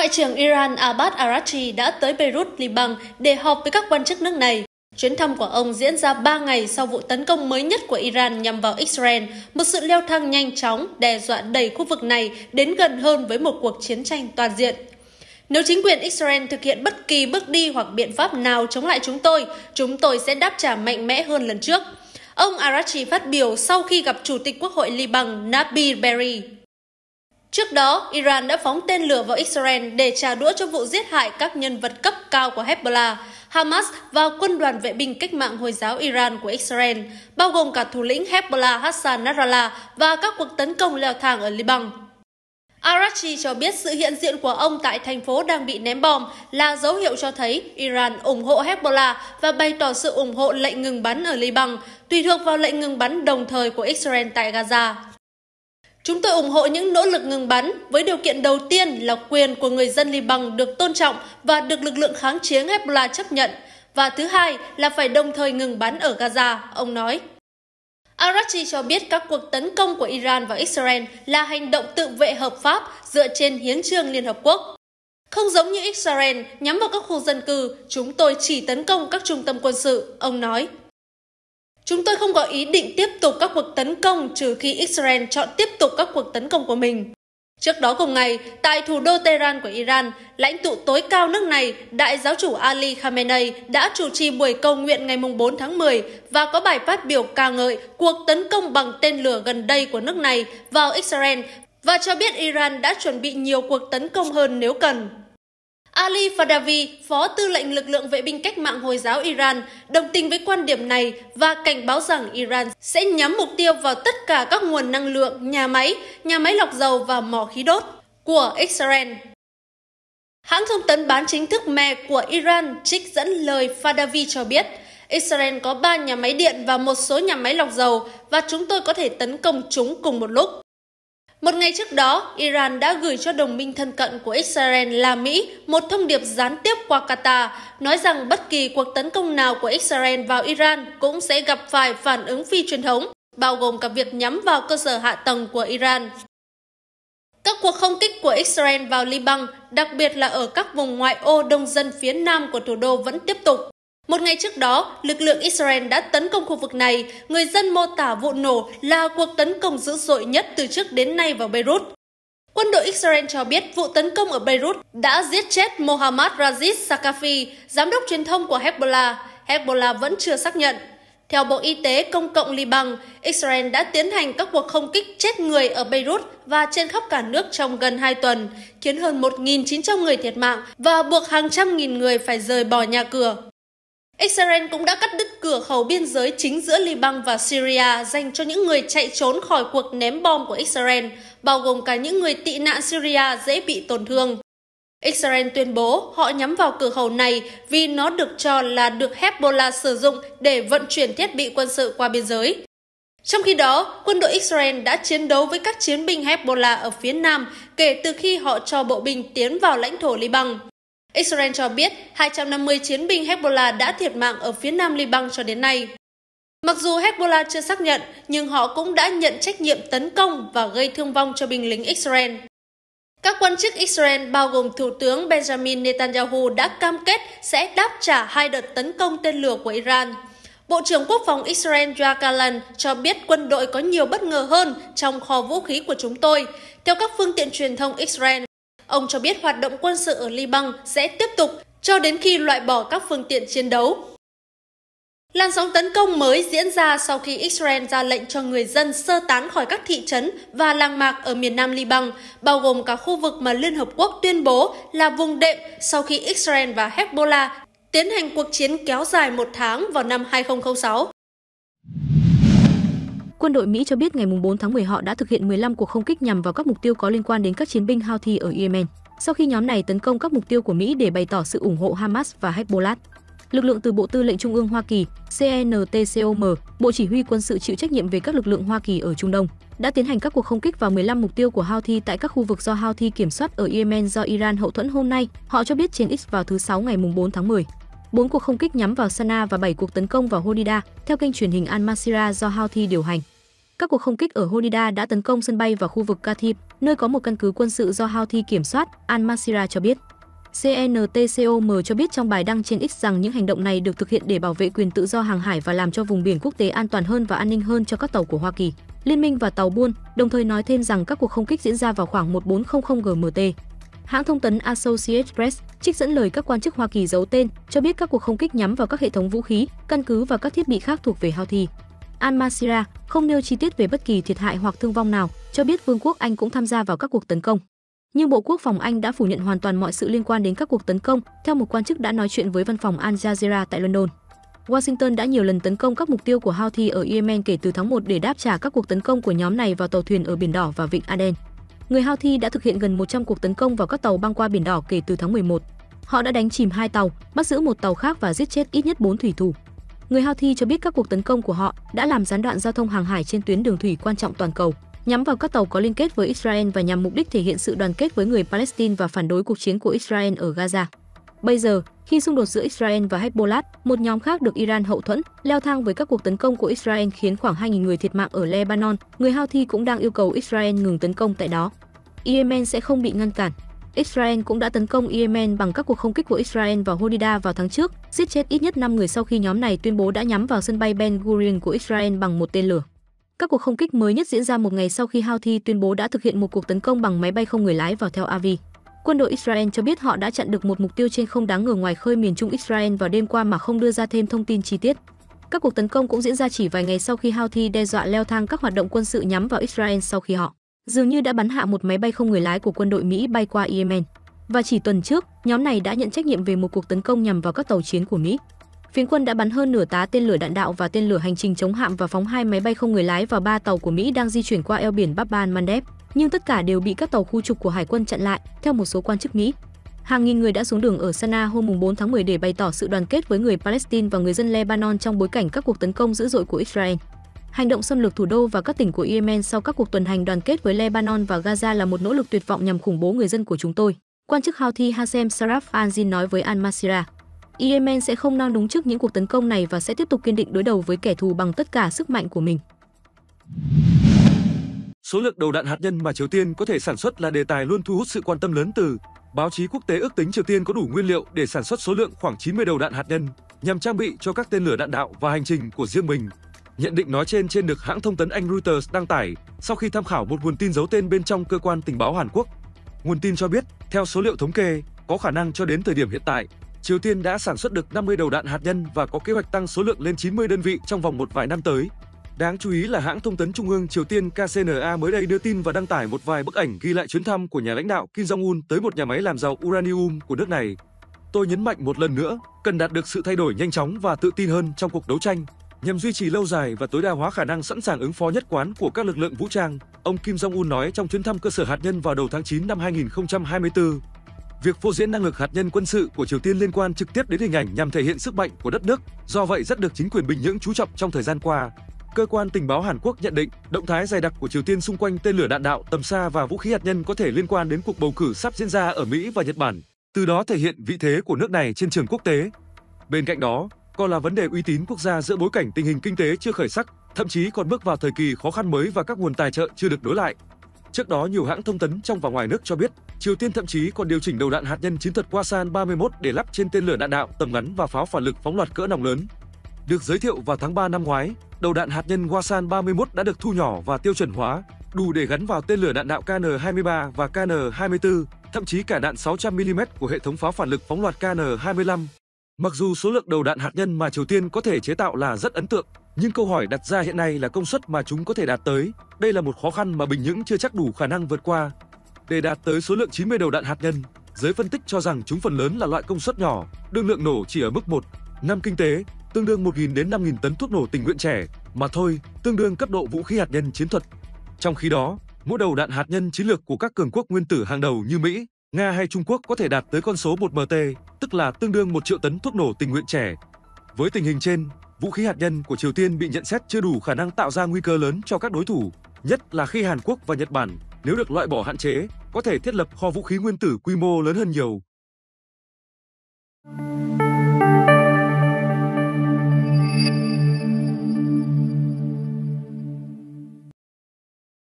Ngoại trưởng Iran Abbas Araghchi đã tới Beirut, Liban để họp với các quan chức nước này. Chuyến thăm của ông diễn ra 3 ngày sau vụ tấn công mới nhất của Iran nhằm vào Israel, một sự leo thang nhanh chóng đe dọa đẩy khu vực này đến gần hơn với một cuộc chiến tranh toàn diện. Nếu chính quyền Israel thực hiện bất kỳ bước đi hoặc biện pháp nào chống lại chúng tôi, chúng tôi sẽ đáp trả mạnh mẽ hơn lần trước. Ông Arachi phát biểu sau khi gặp Chủ tịch Quốc hội Liban Nabi Berri. Trước đó, Iran đã phóng tên lửa vào Israel để trả đũa cho vụ giết hại các nhân vật cấp cao của Hezbollah, Hamas và quân đoàn vệ binh cách mạng Hồi giáo Iran của Israel, bao gồm cả thủ lĩnh Hezbollah Hassan Nasrallah và các cuộc tấn công leo thang ở Liban. Arachi cho biết sự hiện diện của ông tại thành phố đang bị ném bom là dấu hiệu cho thấy Iran ủng hộ Hezbollah và bày tỏ sự ủng hộ lệnh ngừng bắn ở Liban, tùy thuộc vào lệnh ngừng bắn đồng thời của Israel tại Gaza. Chúng tôi ủng hộ những nỗ lực ngừng bắn với điều kiện đầu tiên là quyền của người dân Liban được tôn trọng và được lực lượng kháng chiến Hezbollah chấp nhận và thứ hai là phải đồng thời ngừng bắn ở Gaza, ông nói. Arachi cho biết các cuộc tấn công của Iran vào Israel là hành động tự vệ hợp pháp dựa trên hiến trương Liên Hợp Quốc. Không giống như Israel nhắm vào các khu dân cư, chúng tôi chỉ tấn công các trung tâm quân sự, ông nói. Chúng tôi không có ý định tiếp tục các cuộc tấn công trừ khi Israel chọn tiếp tục các cuộc tấn công của mình. Trước đó cùng ngày, tại thủ đô Tehran của Iran, lãnh tụ tối cao nước này, Đại giáo chủ Ali Khamenei đã chủ trì buổi cầu nguyện ngày 4 tháng 10 và có bài phát biểu ca ngợi cuộc tấn công bằng tên lửa gần đây của nước này vào Israel và cho biết Iran đã chuẩn bị nhiều cuộc tấn công hơn nếu cần. Ali Fadavi, phó tư lệnh lực lượng vệ binh cách mạng Hồi giáo Iran, đồng tình với quan điểm này và cảnh báo rằng Iran sẽ nhắm mục tiêu vào tất cả các nguồn năng lượng, nhà máy, nhà máy lọc dầu và mỏ khí đốt của Israel. Hãng thông tấn bán chính thức mẹ của Iran trích dẫn lời Fadavi cho biết, Israel có 3 nhà máy điện và một số nhà máy lọc dầu và chúng tôi có thể tấn công chúng cùng một lúc. Một ngày trước đó, Iran đã gửi cho đồng minh thân cận của Israel là Mỹ một thông điệp gián tiếp qua Qatar, nói rằng bất kỳ cuộc tấn công nào của Israel vào Iran cũng sẽ gặp phải phản ứng phi truyền thống, bao gồm cả việc nhắm vào cơ sở hạ tầng của Iran. Các cuộc không kích của Israel vào Liban, đặc biệt là ở các vùng ngoại ô đông dân phía nam của thủ đô vẫn tiếp tục. Một ngày trước đó, lực lượng Israel đã tấn công khu vực này. Người dân mô tả vụ nổ là cuộc tấn công dữ dội nhất từ trước đến nay vào Beirut. Quân đội Israel cho biết vụ tấn công ở Beirut đã giết chết Mohammad Raziz Sakafi, giám đốc truyền thông của Hezbollah. Hezbollah vẫn chưa xác nhận. Theo Bộ Y tế Công cộng Liban, Israel đã tiến hành các cuộc không kích chết người ở Beirut và trên khắp cả nước trong gần 2 tuần, khiến hơn 1.900 người thiệt mạng và buộc hàng trăm nghìn người phải rời bỏ nhà cửa. Israel cũng đã cắt đứt cửa khẩu biên giới chính giữa Liban và Syria dành cho những người chạy trốn khỏi cuộc ném bom của Israel, bao gồm cả những người tị nạn Syria dễ bị tổn thương. Israel tuyên bố họ nhắm vào cửa khẩu này vì nó được cho là được Hezbollah sử dụng để vận chuyển thiết bị quân sự qua biên giới. Trong khi đó, quân đội Israel đã chiến đấu với các chiến binh Hezbollah ở phía nam kể từ khi họ cho bộ binh tiến vào lãnh thổ Liban. Israel cho biết 250 chiến binh Hezbollah đã thiệt mạng ở phía nam Liban cho đến nay. Mặc dù Hezbollah chưa xác nhận, nhưng họ cũng đã nhận trách nhiệm tấn công và gây thương vong cho binh lính Israel. Các quan chức Israel bao gồm Thủ tướng Benjamin Netanyahu đã cam kết sẽ đáp trả hai đợt tấn công tên lửa của Iran. Bộ trưởng Quốc phòng Israel Yoav Galan cho biết quân đội có nhiều bất ngờ hơn trong kho vũ khí của chúng tôi. Theo các phương tiện truyền thông Israel, Ông cho biết hoạt động quân sự ở Liban sẽ tiếp tục cho đến khi loại bỏ các phương tiện chiến đấu. Làn sóng tấn công mới diễn ra sau khi Israel ra lệnh cho người dân sơ tán khỏi các thị trấn và làng mạc ở miền nam Liban, bao gồm cả khu vực mà Liên Hợp Quốc tuyên bố là vùng đệm sau khi Israel và Hezbollah tiến hành cuộc chiến kéo dài một tháng vào năm 2006. Quân đội Mỹ cho biết ngày 4 tháng 10 họ đã thực hiện 15 cuộc không kích nhằm vào các mục tiêu có liên quan đến các chiến binh Houthi ở Yemen, sau khi nhóm này tấn công các mục tiêu của Mỹ để bày tỏ sự ủng hộ Hamas và Hezbollah. Lực lượng từ Bộ Tư lệnh Trung ương Hoa Kỳ, CNTCOM, Bộ Chỉ huy quân sự chịu trách nhiệm về các lực lượng Hoa Kỳ ở Trung Đông, đã tiến hành các cuộc không kích vào 15 mục tiêu của Houthi tại các khu vực do Houthi kiểm soát ở Yemen do Iran hậu thuẫn hôm nay, họ cho biết trên X vào thứ Sáu ngày 4 tháng 10. bốn cuộc không kích nhắm vào Sana và bảy cuộc tấn công vào Hodida, theo kênh truyền hình Al Masira do Houthi điều hành. Các cuộc không kích ở Honida đã tấn công sân bay và khu vực Katip, nơi có một căn cứ quân sự do Houthi kiểm soát, Al-Masira cho biết. CNTCOM cho biết trong bài đăng trên X rằng những hành động này được thực hiện để bảo vệ quyền tự do hàng hải và làm cho vùng biển quốc tế an toàn hơn và an ninh hơn cho các tàu của Hoa Kỳ, Liên minh và tàu buôn, đồng thời nói thêm rằng các cuộc không kích diễn ra vào khoảng 1400 GMT. Hãng thông tấn Associated Press trích dẫn lời các quan chức Hoa Kỳ giấu tên cho biết các cuộc không kích nhắm vào các hệ thống vũ khí, căn cứ và các thiết bị khác thuộc về Houthi. Al-Masira không nêu chi tiết về bất kỳ thiệt hại hoặc thương vong nào, cho biết Vương quốc Anh cũng tham gia vào các cuộc tấn công. Nhưng Bộ Quốc phòng Anh đã phủ nhận hoàn toàn mọi sự liên quan đến các cuộc tấn công, theo một quan chức đã nói chuyện với văn phòng Al Jazeera tại London. Washington đã nhiều lần tấn công các mục tiêu của Houthi ở Yemen kể từ tháng 1 để đáp trả các cuộc tấn công của nhóm này vào tàu thuyền ở Biển Đỏ và Vịnh Aden. Người Houthi đã thực hiện gần 100 cuộc tấn công vào các tàu băng qua Biển Đỏ kể từ tháng 11. Họ đã đánh chìm hai tàu, bắt giữ một tàu khác và giết chết ít nhất 4 thủy thủ. Người Houthi cho biết các cuộc tấn công của họ đã làm gián đoạn giao thông hàng hải trên tuyến đường thủy quan trọng toàn cầu, nhắm vào các tàu có liên kết với Israel và nhằm mục đích thể hiện sự đoàn kết với người Palestine và phản đối cuộc chiến của Israel ở Gaza. Bây giờ, khi xung đột giữa Israel và Hezbollah, một nhóm khác được Iran hậu thuẫn, leo thang với các cuộc tấn công của Israel khiến khoảng 2.000 người thiệt mạng ở Lebanon, người Houthi cũng đang yêu cầu Israel ngừng tấn công tại đó. Yemen sẽ không bị ngăn cản. Israel cũng đã tấn công Yemen bằng các cuộc không kích của Israel vào Hodeida vào tháng trước, giết chết ít nhất 5 người sau khi nhóm này tuyên bố đã nhắm vào sân bay Ben Gurion của Israel bằng một tên lửa. Các cuộc không kích mới nhất diễn ra một ngày sau khi Houthi tuyên bố đã thực hiện một cuộc tấn công bằng máy bay không người lái vào Tel Aviv. Quân đội Israel cho biết họ đã chặn được một mục tiêu trên không đáng ngờ ngoài khơi miền trung Israel vào đêm qua mà không đưa ra thêm thông tin chi tiết. Các cuộc tấn công cũng diễn ra chỉ vài ngày sau khi Houthi đe dọa leo thang các hoạt động quân sự nhắm vào Israel sau khi họ dường như đã bắn hạ một máy bay không người lái của quân đội Mỹ bay qua Yemen. Và chỉ tuần trước, nhóm này đã nhận trách nhiệm về một cuộc tấn công nhằm vào các tàu chiến của Mỹ. Phiến quân đã bắn hơn nửa tá tên lửa đạn đạo và tên lửa hành trình chống hạm và phóng hai máy bay không người lái vào ba tàu của Mỹ đang di chuyển qua eo biển Bab mandeb nhưng tất cả đều bị các tàu khu trục của hải quân chặn lại, theo một số quan chức Mỹ. Hàng nghìn người đã xuống đường ở Sana hôm 4 tháng 10 để bày tỏ sự đoàn kết với người Palestine và người dân Lebanon trong bối cảnh các cuộc tấn công dữ dội của Israel. Hành động xâm lược thủ đô và các tỉnh của Yemen sau các cuộc tuần hành đoàn kết với Lebanon và Gaza là một nỗ lực tuyệt vọng nhằm khủng bố người dân của chúng tôi. Quan chức Houthi Hassem Sarraf al nói với Al-Masira, Yemen sẽ không nao núng trước những cuộc tấn công này và sẽ tiếp tục kiên định đối đầu với kẻ thù bằng tất cả sức mạnh của mình. Số lượng đầu đạn hạt nhân mà Triều Tiên có thể sản xuất là đề tài luôn thu hút sự quan tâm lớn từ báo chí quốc tế ước tính Triều Tiên có đủ nguyên liệu để sản xuất số lượng khoảng 90 đầu đạn hạt nhân nhằm trang bị cho các tên lửa đạn đạo và hành trình của riêng mình. Nhận định nói trên trên được hãng thông tấn Anh Reuters đăng tải sau khi tham khảo một nguồn tin giấu tên bên trong cơ quan tình báo Hàn Quốc. Nguồn tin cho biết, theo số liệu thống kê, có khả năng cho đến thời điểm hiện tại, Triều Tiên đã sản xuất được 50 đầu đạn hạt nhân và có kế hoạch tăng số lượng lên 90 đơn vị trong vòng một vài năm tới. Đáng chú ý là hãng thông tấn trung ương Triều Tiên KCNA mới đây đưa tin và đăng tải một vài bức ảnh ghi lại chuyến thăm của nhà lãnh đạo Kim Jong-un tới một nhà máy làm giàu uranium của nước này. Tôi nhấn mạnh một lần nữa, cần đạt được sự thay đổi nhanh chóng và tự tin hơn trong cuộc đấu tranh Nhằm duy trì lâu dài và tối đa hóa khả năng sẵn sàng ứng phó nhất quán của các lực lượng vũ trang, ông Kim Jong-un nói trong chuyến thăm cơ sở hạt nhân vào đầu tháng 9 năm 2024. Việc phô diễn năng lực hạt nhân quân sự của Triều Tiên liên quan trực tiếp đến hình ảnh nhằm thể hiện sức mạnh của đất nước, do vậy rất được chính quyền Bình Nhưỡng chú trọng trong thời gian qua. Cơ quan tình báo Hàn Quốc nhận định, động thái dày đặc của Triều Tiên xung quanh tên lửa đạn đạo tầm xa và vũ khí hạt nhân có thể liên quan đến cuộc bầu cử sắp diễn ra ở Mỹ và Nhật Bản, từ đó thể hiện vị thế của nước này trên trường quốc tế. Bên cạnh đó, còn là vấn đề uy tín quốc gia giữa bối cảnh tình hình kinh tế chưa khởi sắc, thậm chí còn bước vào thời kỳ khó khăn mới và các nguồn tài trợ chưa được đối lại. Trước đó, nhiều hãng thông tấn trong và ngoài nước cho biết, Triều Tiên thậm chí còn điều chỉnh đầu đạn hạt nhân chiến thuật Kwasan-31 để lắp trên tên lửa đạn đạo tầm ngắn và pháo phản lực phóng loạt cỡ nòng lớn. Được giới thiệu vào tháng 3 năm ngoái, đầu đạn hạt nhân Kwasan-31 đã được thu nhỏ và tiêu chuẩn hóa, đủ để gắn vào tên lửa đạn đạo KN-23 và KN-24, thậm chí cả đạn 600mm của hệ thống pháo phản lực phóng loạt KN-25 Mặc dù số lượng đầu đạn hạt nhân mà Triều Tiên có thể chế tạo là rất ấn tượng, nhưng câu hỏi đặt ra hiện nay là công suất mà chúng có thể đạt tới. Đây là một khó khăn mà Bình Nhưỡng chưa chắc đủ khả năng vượt qua. Để đạt tới số lượng 90 đầu đạn hạt nhân, giới phân tích cho rằng chúng phần lớn là loại công suất nhỏ, đương lượng nổ chỉ ở mức 1 năm kinh tế, tương đương 1.000 đến 5.000 tấn thuốc nổ tình nguyện trẻ, mà thôi, tương đương cấp độ vũ khí hạt nhân chiến thuật. Trong khi đó, mỗi đầu đạn hạt nhân chiến lược của các cường quốc nguyên tử hàng đầu như Mỹ, Nga hay Trung Quốc có thể đạt tới con số 1 MT, tức là tương đương 1 triệu tấn thuốc nổ tình nguyện trẻ. Với tình hình trên, vũ khí hạt nhân của Triều Tiên bị nhận xét chưa đủ khả năng tạo ra nguy cơ lớn cho các đối thủ, nhất là khi Hàn Quốc và Nhật Bản, nếu được loại bỏ hạn chế, có thể thiết lập kho vũ khí nguyên tử quy mô lớn hơn nhiều.